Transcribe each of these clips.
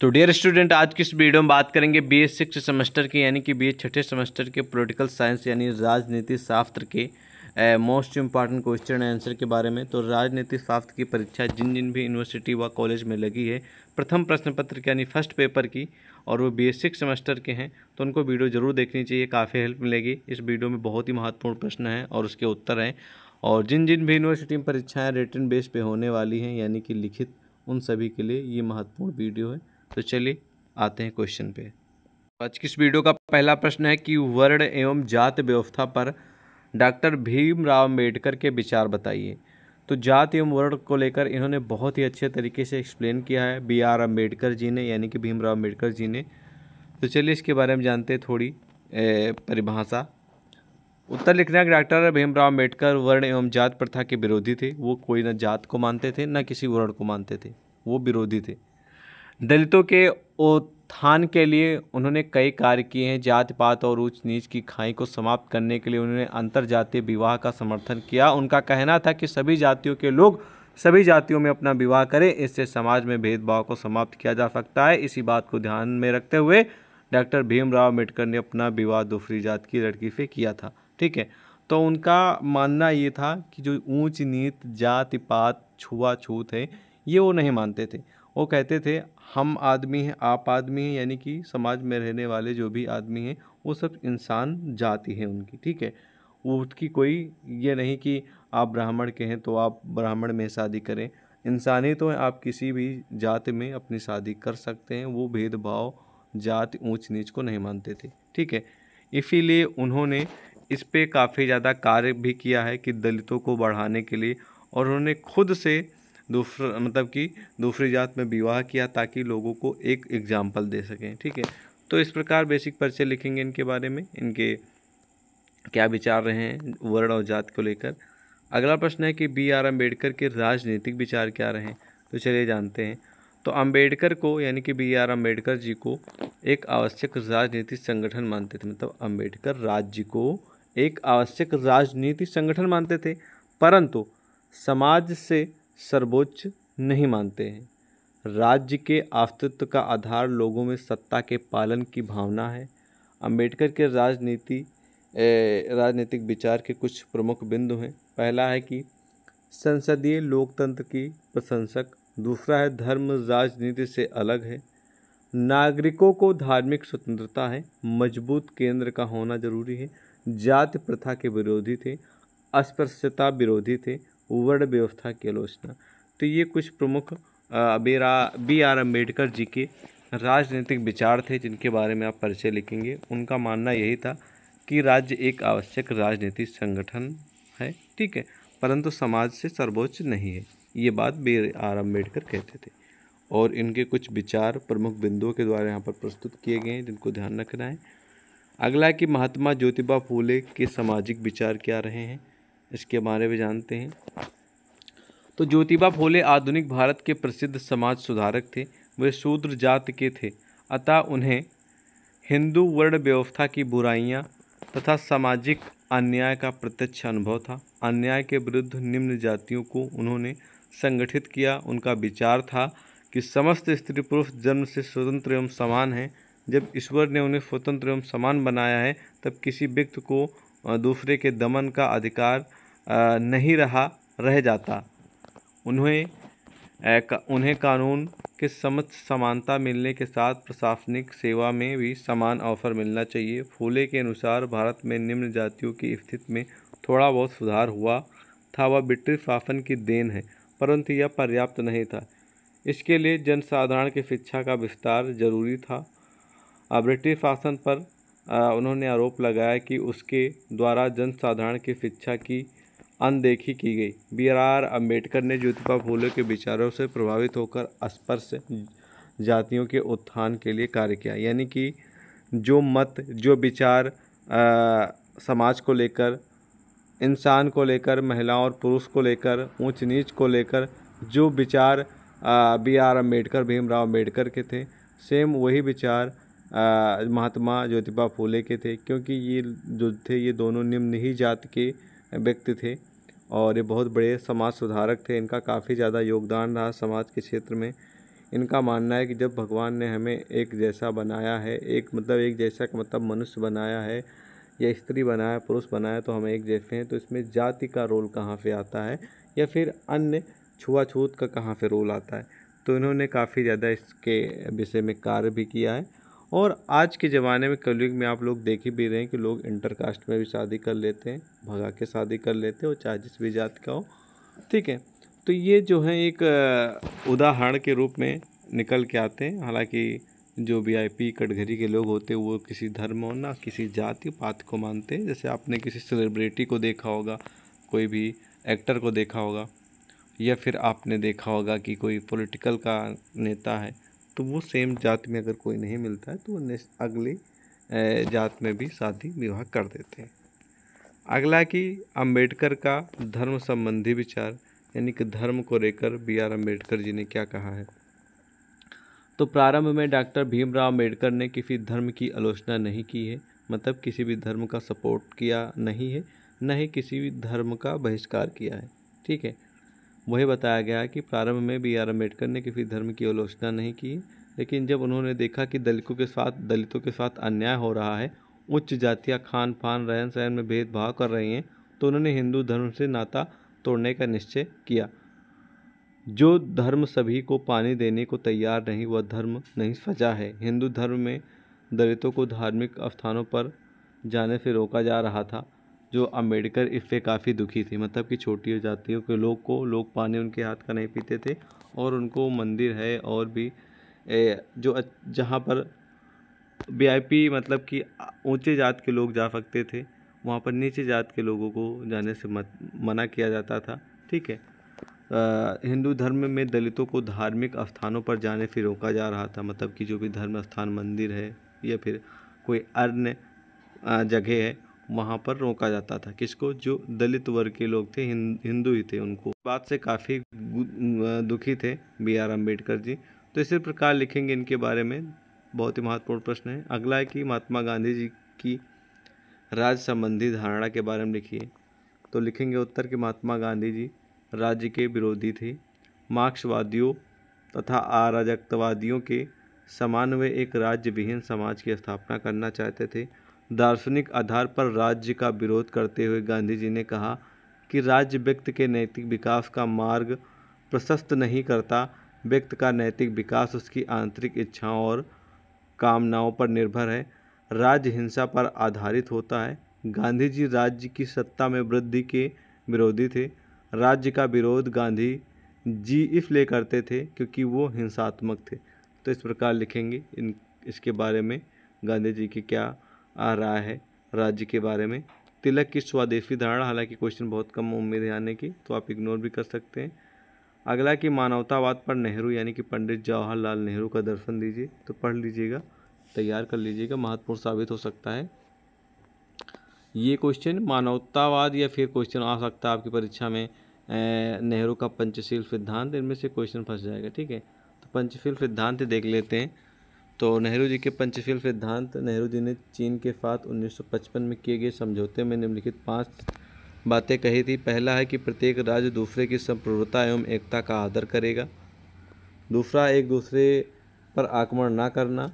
तो dear student आज की इस वीडियो में बात करेंगे बी एस सिक्स सेमेस्टर के यानी कि बी एस छठे सेमेस्टर के पॉलिटिकल साइंस यानी राजनीति शास्त्र के मोस्ट इम्पॉर्टेंट क्वेश्चन आंसर के बारे में तो राजनीति शास्त्र की परीक्षा जिन जिन भी यूनिवर्सिटी व कॉलेज में लगी है प्रथम प्रश्न पत्र के यानी फर्स्ट पेपर की और वो बी एस सिक्स सेमेस्टर के हैं तो उनको वीडियो ज़रूर देखनी चाहिए काफ़ी हेल्प मिलेगी इस वीडियो में बहुत ही महत्वपूर्ण प्रश्न है और उसके उत्तर हैं और जिन जिन भी यूनिवर्सिटी में परीक्षाएँ रिटर्न बेस पर होने वाली हैं यानी कि लिखित उन सभी के लिए ये महत्वपूर्ण वीडियो है तो चलिए आते हैं क्वेश्चन पे आज की इस वीडियो का पहला प्रश्न है कि वर्ण एवं जात व्यवस्था पर डॉक्टर भीमराव अम्बेडकर के विचार बताइए तो जात एवं वर्ण को लेकर इन्होंने बहुत ही अच्छे तरीके से एक्सप्लेन किया है बी आर अम्बेडकर जी ने यानी कि भीमराव अम्बेडकर जी ने तो चलिए इसके बारे में जानते हैं थोड़ी परिभाषा उत्तर लिखना है कि डॉक्टर भीमराव अम्बेडकर वर्ण एवं जात प्रथा के विरोधी थे वो कोई ना जात को मानते थे न किसी वर्ण को मानते थे वो विरोधी थे दलितों के उत्थान के लिए उन्होंने कई कार्य किए हैं जात पात और ऊंच नीच की खाई को समाप्त करने के लिए उन्होंने अंतर जातीय विवाह का समर्थन किया उनका कहना था कि सभी जातियों के लोग सभी जातियों में अपना विवाह करें इससे समाज में भेदभाव को समाप्त किया जा सकता है इसी बात को ध्यान में रखते हुए डॉक्टर भीमराव अम्बेडकर ने अपना विवाह दूसरी जात की लड़की से किया था ठीक है तो उनका मानना ये था कि जो ऊंच नीच जाति पात छुआछूत है ये वो नहीं मानते थे वो कहते थे हम आदमी हैं आप आदमी हैं यानी कि समाज में रहने वाले जो भी आदमी हैं वो सब इंसान जाति हैं उनकी ठीक है उसकी कोई ये नहीं कि आप ब्राह्मण के हैं तो आप ब्राह्मण में शादी करें ही तो है आप किसी भी जात में अपनी शादी कर सकते हैं वो भेदभाव जात ऊंच नीच को नहीं मानते थे ठीक है इसीलिए उन्होंने इस पर काफ़ी ज़्यादा कार्य भी किया है कि दलितों को बढ़ाने के लिए और उन्होंने खुद से दूसरा मतलब कि दूसरी जात में विवाह किया ताकि लोगों को एक एग्जाम्पल दे सकें ठीक है तो इस प्रकार बेसिक परिचय लिखेंगे इनके बारे में इनके क्या विचार रहे हैं वर्ण और जात को लेकर अगला प्रश्न है कि बी आर अम्बेडकर के राजनीतिक विचार क्या रहे तो चलिए जानते हैं तो अंबेडकर को यानी कि बी आर अम्बेडकर जी को एक आवश्यक राजनीतिक संगठन मानते थे मतलब अंबेडकर राज्य को एक आवश्यक राजनीतिक संगठन मानते थे परंतु समाज से सर्वोच्च नहीं मानते हैं राज्य के अस्तित्व का आधार लोगों में सत्ता के पालन की भावना है अंबेडकर के राजनीति राजनीतिक विचार के कुछ प्रमुख बिंदु हैं पहला है कि संसदीय लोकतंत्र की प्रशंसक दूसरा है धर्म राजनीति से अलग है नागरिकों को धार्मिक स्वतंत्रता है मजबूत केंद्र का होना जरूरी है जाति प्रथा के विरोधी थे अस्पृश्यता विरोधी थे वर्ण व्यवस्था की आलोचना तो ये कुछ प्रमुख बेरा बी आर अम्बेडकर जी के राजनीतिक विचार थे जिनके बारे में आप परिचय लिखेंगे उनका मानना यही था कि राज्य एक आवश्यक राजनीतिक संगठन है ठीक है परंतु समाज से सर्वोच्च नहीं है ये बात बी आर अम्बेडकर कहते थे और इनके कुछ विचार प्रमुख बिंदुओं के द्वारा यहाँ पर प्रस्तुत किए गए हैं जिनको ध्यान रखना है अगला कि महात्मा ज्योतिबा फूले के सामाजिक विचार क्या रहे हैं इसके बारे में जानते हैं तो ज्योतिबा फूले आधुनिक भारत के प्रसिद्ध समाज सुधारक थे वे शूद्र जात के थे अतः उन्हें हिंदू वर्ण व्यवस्था की बुराइयां तथा सामाजिक अन्याय का प्रत्यक्ष अनुभव था अन्याय के विरुद्ध निम्न जातियों को उन्होंने संगठित किया उनका विचार था कि समस्त स्त्री पुरुष जन्म से स्वतंत्र एवं समान हैं जब ईश्वर ने उन्हें स्वतंत्र एवं समान बनाया है तब किसी व्यक्ति को दूसरे के दमन का अधिकार नहीं रहा रह जाता उन्हें उन्हें कानून के समक्ष समानता मिलने के साथ प्रशासनिक सेवा में भी समान ऑफ़र मिलना चाहिए फूले के अनुसार भारत में निम्न जातियों की स्थिति में थोड़ा बहुत सुधार हुआ था वह ब्रिटिश शासन की देन है परंतु यह पर्याप्त नहीं था इसके लिए जनसाधारण की शिक्षा का विस्तार जरूरी था ब्रिटिश शासन पर उन्होंने आरोप लगाया कि उसके द्वारा जनसाधारण की शिक्षा की अनदेखी की गई बी आर अम्बेडकर ने ज्योतिबा फूले के विचारों से प्रभावित होकर स्पर्श जातियों के उत्थान के लिए कार्य किया यानी कि जो मत जो विचार समाज को लेकर इंसान को लेकर महिलाओं और पुरुष को लेकर ऊंच नीच को लेकर जो विचार बी आर अम्बेडकर भीमराव अम्बेडकर के थे सेम वही विचार महात्मा ज्योतिबा फूले के थे क्योंकि ये जो थे ये दोनों निम्न ही जात के व्यक्ति थे और ये बहुत बड़े समाज सुधारक थे इनका काफ़ी ज़्यादा योगदान रहा समाज के क्षेत्र में इनका मानना है कि जब भगवान ने हमें एक जैसा बनाया है एक मतलब एक जैसा मतलब मनुष्य बनाया है या स्त्री बनाया पुरुष बनाया तो हम एक जैसे हैं तो इसमें जाति का रोल कहाँ पे आता है या फिर अन्य छुआछूत का कहाँ पे रोल आता है तो इन्होंने काफ़ी ज़्यादा इसके विषय में कार्य भी किया है और आज के ज़माने में कलयुग में आप लोग देख ही भी रहे हैं कि लोग इंटरकास्ट में भी शादी कर लेते हैं भगा के शादी कर लेते हैं और चाहे जिस भी जात का हो ठीक है तो ये जो है एक उदाहरण के रूप में निकल के आते हैं हालांकि जो वी आई पी कटघरी के लोग होते हैं वो किसी धर्म और ना किसी जाति पात को मानते हैं जैसे आपने किसी सेलिब्रिटी को देखा होगा कोई भी एक्टर को देखा होगा या फिर आपने देखा होगा कि कोई पॉलिटिकल का नेता है तो वो सेम जाति में अगर कोई नहीं मिलता है तो वो अगली जात में भी शादी विवाह कर देते हैं अगला कि अंबेडकर का धर्म संबंधी विचार यानी कि धर्म को लेकर बी आर अम्बेडकर जी ने क्या कहा है तो प्रारंभ में डॉक्टर भीमराव अम्बेडकर ने किसी धर्म की आलोचना नहीं की है मतलब किसी भी धर्म का सपोर्ट किया नहीं है न ही किसी भी धर्म का बहिष्कार किया है ठीक है वही बताया गया कि प्रारंभ में बी आर अम्बेडकर ने किसी धर्म की आलोचना नहीं की लेकिन जब उन्होंने देखा कि दलितों के साथ दलितों के साथ अन्याय हो रहा है उच्च जातियाँ खान पान रहन सहन में भेदभाव कर रही हैं तो उन्होंने हिंदू धर्म से नाता तोड़ने का निश्चय किया जो धर्म सभी को पानी देने को तैयार नहीं वह धर्म नहीं सजा है हिंदू धर्म में दलितों को धार्मिक स्थानों पर जाने से रोका जा रहा था जो अम्बेडकर इससे काफ़ी दुखी थी मतलब कि छोटी हो जाती है लोग को लोग पानी उनके हाथ का नहीं पीते थे और उनको मंदिर है और भी ए, जो जहाँ पर वीआईपी मतलब कि ऊंचे जात के लोग जा सकते थे वहाँ पर नीचे जात के लोगों को जाने से मत, मना किया जाता था ठीक है हिंदू धर्म में दलितों को धार्मिक स्थानों पर जाने से रोका जा रहा था मतलब कि जो भी धर्म स्थान मंदिर है या फिर कोई अन्य जगह है वहाँ पर रोका जाता था किसको जो दलित वर्ग के लोग थे हिंदू ही थे उनको बात से काफ़ी दुखी थे बी आर अम्बेडकर जी तो इसी प्रकार लिखेंगे इनके बारे में बहुत ही महत्वपूर्ण प्रश्न है अगला है कि महात्मा गांधी जी की राज्य संबंधी धारणा के बारे में लिखिए तो लिखेंगे उत्तर कि महात्मा गांधी जी राज्य के विरोधी थे मार्क्सवादियों तथा अराजकतावादियों के समान्वय एक राज्य विहीन समाज की स्थापना करना चाहते थे दार्शनिक आधार पर राज्य का विरोध करते हुए गांधी जी ने कहा कि राज्य व्यक्ति के नैतिक विकास का मार्ग प्रशस्त नहीं करता व्यक्ति का नैतिक विकास उसकी आंतरिक इच्छाओं और कामनाओं पर निर्भर है राज्य हिंसा पर आधारित होता है गांधी जी राज्य की सत्ता में वृद्धि के विरोधी थे राज्य का विरोध गांधी जी इसलिए करते थे क्योंकि वो हिंसात्मक थे तो इस प्रकार लिखेंगे इन इसके बारे में गांधी जी की क्या आ रहा है राज्य के बारे में तिलक की स्वदेशी धारणा हालांकि क्वेश्चन बहुत कम उम्मीद है आने की तो आप इग्नोर भी कर सकते हैं अगला कि मानवतावाद पर नेहरू यानी कि पंडित जवाहरलाल नेहरू का दर्शन दीजिए तो पढ़ लीजिएगा तैयार कर लीजिएगा महत्वपूर्ण साबित हो सकता है ये क्वेश्चन मानवतावाद या फिर क्वेश्चन आ सकता है आपकी परीक्षा में नेहरू का पंचशील सिद्धांत इनमें से क्वेश्चन फंस जाएगा ठीक है तो पंचशील सिद्धांत देख लेते हैं तो नेहरू जी के पंचशील सिद्धांत नेहरू जी ने चीन के साथ 1955 में किए गए समझौते में निम्नलिखित पांच बातें कही थी पहला है कि प्रत्येक राज्य दूसरे की संप्रभुता एवं एकता का आदर करेगा दूसरा एक दूसरे पर आक्रमण ना करना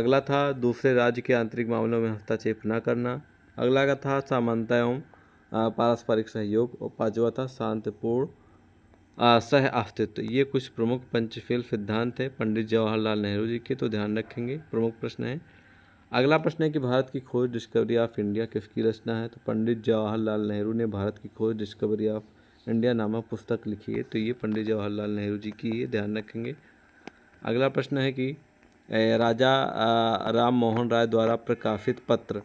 अगला था दूसरे राज्य के आंतरिक मामलों में हस्तक्षेप ना करना अगला का था समानता एवं पारस्परिक सहयोग और पाँचवा था शांतिपूर्ण सह अस्तित्व तो ये कुछ प्रमुख पंचफील सिद्धांत है पंडित जवाहरलाल नेहरू जी के तो ध्यान रखेंगे प्रमुख प्रश्न है अगला प्रश्न है कि भारत की खोज डिस्कवरी ऑफ इंडिया किसकी रचना है तो पंडित जवाहरलाल नेहरू ने भारत की खोज डिस्कवरी ऑफ इंडिया नामक पुस्तक लिखी है तो ये पंडित जवाहरलाल नेहरू जी की है ध्यान रखेंगे अगला प्रश्न है कि राजा राम मोहन राय द्वारा प्रकाशित पत्र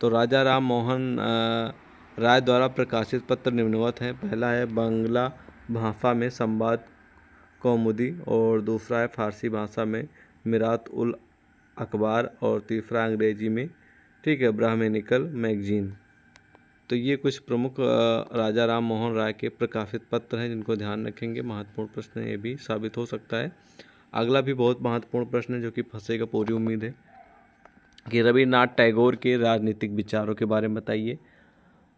तो राजा राम मोहन राय द्वारा प्रकाशित पत्र निम्नवत हैं पहला है बंगला भाषा में संवाद कौमुदी और दूसरा है फ़ारसी भाषा में मिरात उल अखबार और तीसरा अंग्रेजी में ठीक है ब्राह्मणिकल मैगजीन तो ये कुछ प्रमुख राजा राम मोहन राय के प्रकाशित पत्र हैं जिनको ध्यान रखेंगे महत्वपूर्ण प्रश्न ये भी साबित हो सकता है अगला भी बहुत महत्वपूर्ण प्रश्न है जो कि फंसेगा पूरी उम्मीद है कि रविनाथ टैगोर के राजनीतिक विचारों के बारे में बताइए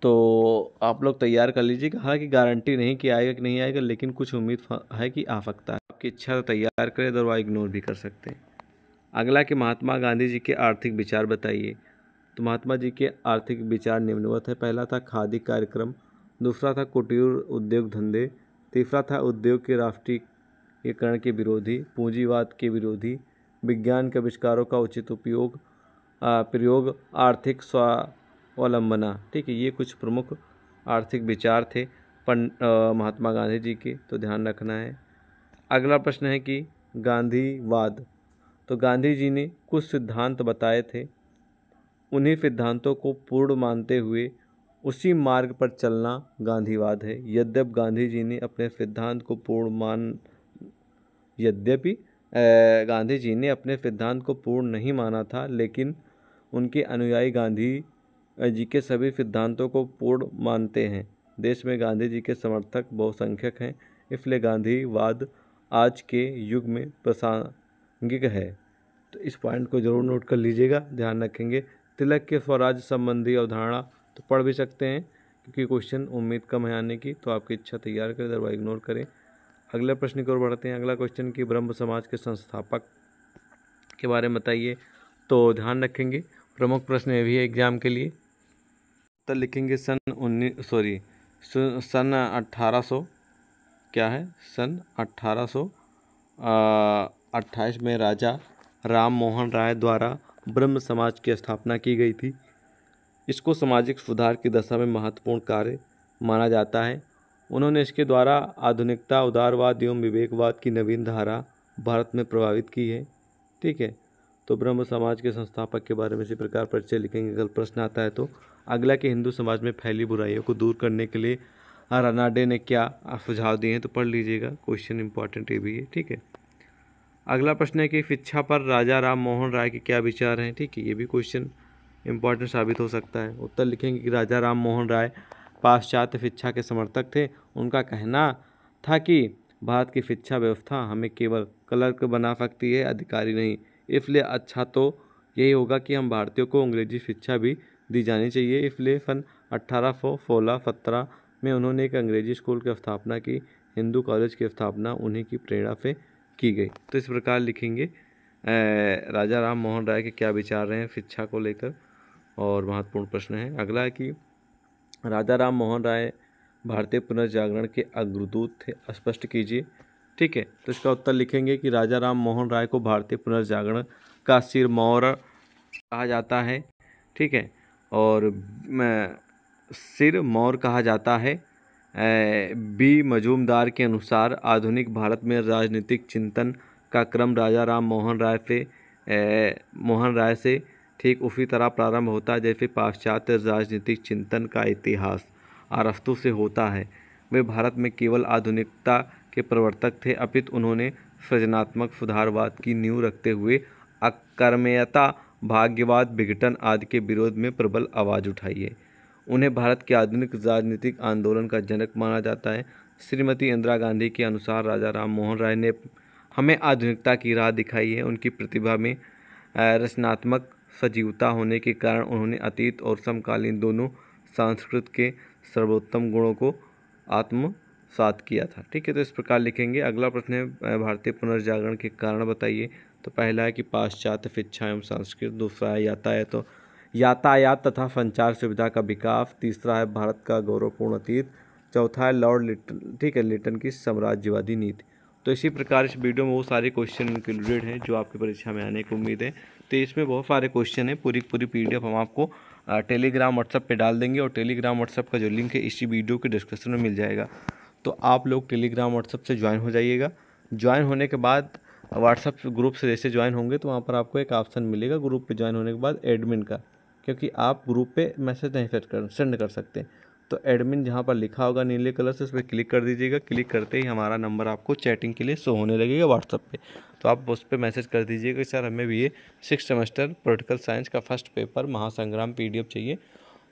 तो आप लोग तैयार कर लीजिएगा हालांकि गारंटी नहीं कि आएगा कि नहीं आएगा लेकिन कुछ उम्मीद है कि आ सकता है आपकी इच्छा तो तैयार करें अदरवा इग्नोर भी कर सकते हैं अगला कि महात्मा गांधी जी के आर्थिक विचार बताइए तो महात्मा जी के आर्थिक विचार निम्नवत है पहला था खादी कार्यक्रम दूसरा था कुटीर उद्योग धंधे तीसरा था उद्योग के राष्ट्रीयकरण के विरोधी पूंजीवाद के विरोधी विज्ञान के आविष्कारों का उचित उपयोग प्रयोग आर्थिक स्वा अवलंबना ठीक है ये कुछ प्रमुख आर्थिक विचार थे पं महात्मा गांधी जी के तो ध्यान रखना है अगला प्रश्न है कि गांधीवाद तो गांधी जी ने कुछ सिद्धांत बताए थे उन्हीं सिद्धांतों को पूर्ण मानते हुए उसी मार्ग पर चलना गांधीवाद है यद्यप गांधी जी ने अपने सिद्धांत को पूर्ण मान यद्यपि गांधी जी ने अपने सिद्धांत को पूर्ण नहीं माना था लेकिन उनके अनुयायी गांधी जी के सभी सिद्धांतों को पूर्ण मानते हैं देश में गांधी जी के समर्थक बहुसंख्यक हैं इसलिए गांधीवाद आज के युग में प्रासंगिक है तो इस पॉइंट को जरूर नोट कर लीजिएगा ध्यान रखेंगे तिलक के स्वराज संबंधी अवधारणा तो पढ़ भी सकते हैं क्योंकि क्वेश्चन उम्मीद कम है आने की तो आपकी इच्छा तैयार करें अदरवा इग्नोर करें अगले प्रश्न की ओर बढ़ते हैं अगला क्वेश्चन कि ब्रह्म समाज के संस्थापक के बारे में बताइए तो ध्यान रखेंगे प्रमुख प्रश्न ये भी है एग्जाम के लिए तो लिखेंगे सन उन्नीस सॉरी सन अट्ठारह सौ क्या है सन अट्ठारह सौ अट्ठाईस में राजा राम मोहन राय द्वारा ब्रह्म समाज की स्थापना की गई थी इसको सामाजिक सुधार की दशा में महत्वपूर्ण कार्य माना जाता है उन्होंने इसके द्वारा आधुनिकता उदारवाद एवं विवेकवाद की नवीन धारा भारत में प्रभावित की है ठीक है तो ब्रह्म समाज के संस्थापक के बारे में इसी प्रकार परिचय लिखेंगे अगर प्रश्न आता है तो अगला कि हिंदू समाज में फैली बुराइयों को दूर करने के लिए रनाडे ने क्या सुझाव दिए हैं तो पढ़ लीजिएगा क्वेश्चन इंपॉर्टेंट ये भी है ठीक है अगला प्रश्न है कि शिक्षा पर राजा राम मोहन राय के क्या विचार हैं ठीक है ये भी क्वेश्चन इम्पॉर्टेंट साबित हो सकता है उत्तर लिखेंगे कि राजा राम मोहन राय पाश्चात्य शिक्षा के समर्थक थे उनका कहना था कि भारत की शिक्षा व्यवस्था हमें केवल क्लर्क बना सकती है अधिकारी नहीं इसलिए अच्छा तो यही होगा कि हम भारतीयों को अंग्रेजी शिक्षा भी दी जानी चाहिए इसलिए सन अट्ठारह सौ सोलह सत्रह में उन्होंने एक अंग्रेजी स्कूल की स्थापना की हिंदू कॉलेज की स्थापना उन्हीं की प्रेरणा से की गई तो इस प्रकार लिखेंगे राजा राम मोहन राय के क्या विचार रहे हैं शिक्षा को लेकर और महत्वपूर्ण प्रश्न है अगला है कि राजा राम मोहन राय भारतीय पुनर्जागरण के अग्रदूत थे स्पष्ट कीजिए ठीक है तो इसका उत्तर लिखेंगे कि राजा राम मोहन राय को भारतीय पुनर्जागरण का सिर मौर्य कहा जाता है ठीक है और सिर मौर कहा जाता है बी मजूमदार के अनुसार आधुनिक भारत में राजनीतिक चिंतन का क्रम राजा राम मोहन राय से मोहन राय से ठीक उसी तरह प्रारंभ होता है जैसे पाश्चात्य राजनीतिक चिंतन का इतिहास आरस्तु से होता है वे भारत में केवल आधुनिकता के प्रवर्तक थे अपित उन्होंने सृजनात्मक सुधारवाद की नींव रखते हुए अकर्मयता भाग्यवाद विघटन आदि के विरोध में प्रबल आवाज़ उठाई है उन्हें भारत के आधुनिक राजनीतिक आंदोलन का जनक माना जाता है श्रीमती इंदिरा गांधी के अनुसार राजा राम मोहन राय ने हमें आधुनिकता की राह दिखाई है उनकी प्रतिभा में रचनात्मक सजीवता होने के कारण उन्होंने अतीत और समकालीन दोनों संस्कृत के सर्वोत्तम गुणों को आत्म साथ किया था ठीक है तो इस प्रकार लिखेंगे अगला प्रश्न है भारतीय पुनर्जागरण के कारण बताइए तो पहला है कि पाश्चात्य शिक्षा एवं संस्कृत दूसरा है यातायात तो यातायात तथा संचार सुविधा का विकास तीसरा है भारत का गौरवपूर्ण अतीत चौथा है लॉर्ड लिटन ठीक है लिटन की साम्राज्यवादी नीति तो इसी प्रकार इस वीडियो में वो सारे क्वेश्चन इंक्लूडेड हैं जो आपकी परीक्षा में आने की उम्मीद है तो इसमें बहुत सारे क्वेश्चन हैं पूरी पूरी पी हम आपको टेलीग्राम व्हाट्सएप पे डाल देंगे और टेलीग्राम व्हाट्सएप का जो लिंक है इसी वीडियो के डिस्क्रिप्शन में मिल जाएगा तो आप लोग टेलीग्राम व्हाट्सअप से ज्वाइन हो जाइएगा ज्वाइन होने के बाद व्हाट्सअप ग्रुप से जैसे ज्वाइन होंगे तो वहाँ पर आपको एक ऑप्शन मिलेगा ग्रुप पे ज्वाइन होने के बाद एडमिन का क्योंकि आप ग्रुप पे मैसेज नहीं सेट कर सेंड कर सकते तो एडमिन जहाँ पर लिखा होगा नीले कलर से उस पर क्लिक कर दीजिएगा क्लिक करते ही हमारा नंबर आपको चैटिंग के लिए शो होने लगेगा व्हाट्सअप पे तो आप उस पर मैसेज कर दीजिएगा सर हमें भी ये सिक्स सेमेस्टर पोलिटिकल साइंस का फर्स्ट पेपर महासंग्राम पीडीएफ चाहिए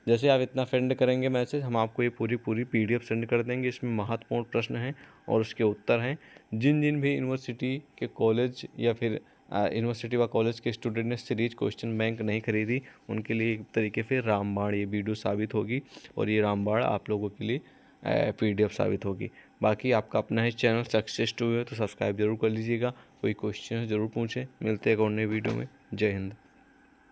जैसे आप इतना सेंड करेंगे मैसेज हम आपको ये पूरी पूरी एफ सेंड कर देंगे इसमें महत्वपूर्ण प्रश्न हैं और उसके उत्तर हैं जिन जिन भी यूनिवर्सिटी के कॉलेज या फिर यूनिवर्सिटी व कॉलेज के स्टूडेंट ने सीरीज क्वेश्चन बैंक नहीं खरीदी उनके लिए एक तरीके से रामबाण ये वीडियो साबित होगी और ये रामबाण आप लोगों के लिए पीडीएफ साबित होगी बाकी आपका अपना ही चैनल सक्सेस टू है तो सब्सक्राइब जरूर कर लीजिएगा कोई क्वेश्चन ज़रूर पूछें मिलते हैं एक और नए वीडियो में जय हिंद